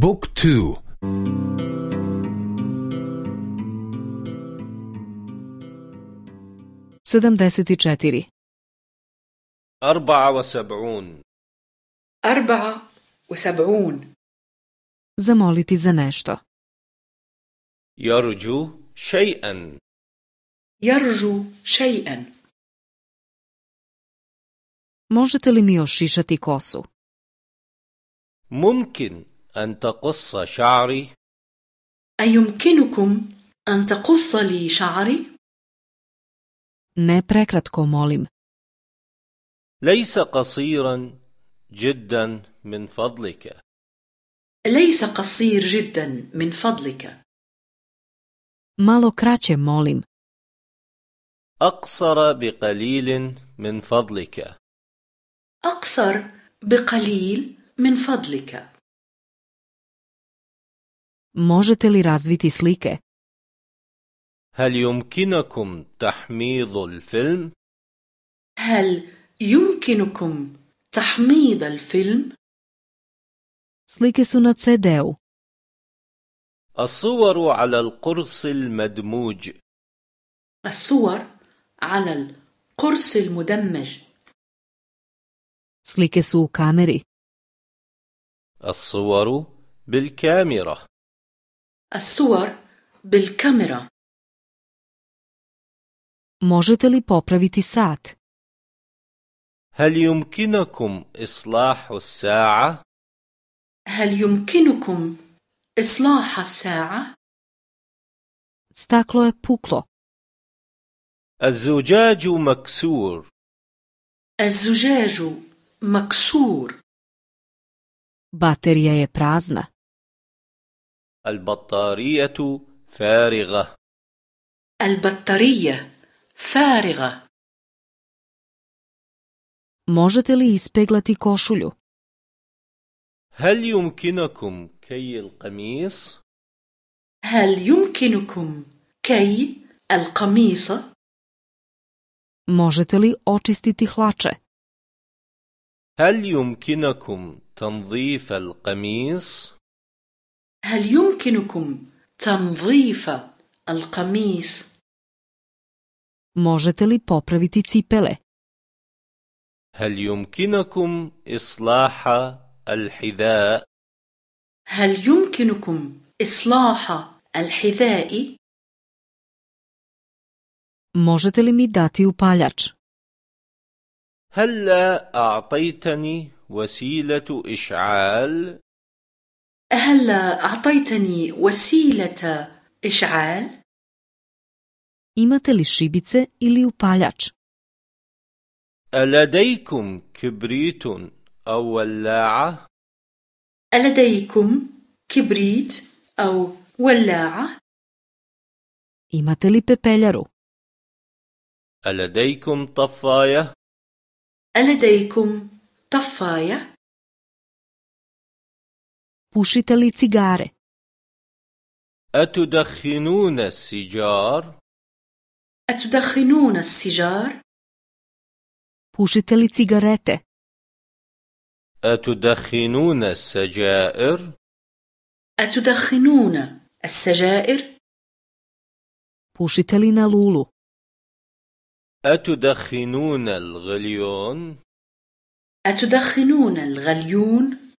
بوك تو سدمدسيتي چاتيري أربعة وسبعون أربعة وسبعون زمولتي za يرجو شيئا يرجو شيئا Možete li mi ošišati kosu? Mumkin. أن تقص شعري؟ أيمكنكم أن تقص لي شعري؟ Ne prekratko molim. ليس قصيرا جدا من فضلك. ليس قصير جدا من فضلك. Malo kraće molim. أقصر بقليل من فضلك. أقصر بقليل من فضلك. Možete li razviti slike? هل يمكنكم تحميض الفيلم؟ هل يمكنكم تحميض الفيلم؟ Slike su na CD-u. الصور على القرص المدموج. الصور على القرص المدمج. Slike su u kameri. الصور بالكاميرا. الصور بالكاميرا Можете ли поправити сат? هل يمكنكم إصلاح الساعة؟ هل يمكنكم إصلاح الساعة؟ Staklo je puklo. الزجاج مكسور. الزجاج مكسور. Baterija je prazna. البطارية فارغة البطارية فارغة Možete li ispeglati košulju? هل يمكنكم كي القميص؟ هل يمكنكم كي القميص؟ Možete li očistiti hlače? هل يمكنكم تنظيف القميص؟ هل يمكنكم تنظيف القميص؟ Можете ли поправити ципеле? هل يمكنكم إصلاح الحذاء؟ هل يمكنكم إصلاح الحذاء؟ Можете ли ми дати upaljač? هل أعطيتني وسيلة إشعال؟ هلا أعطيتني وسيلة إشعال؟ Имате ли шибице или ألديكم كبريت أو ولاعة؟ ألديكم كبريت أو ولاعة؟ Имате ли ألديكم طفاية؟ ألديكم طفاية؟ Pušite li cigare? أتدخنون السجار؟ أتدخنون السجار؟ Pušite li cigarete? أتدخنون السجائر؟ أتدخنون السجائر؟ Pušite li na lulu? أتدخنون الغليون؟ أتدخنون الغليون؟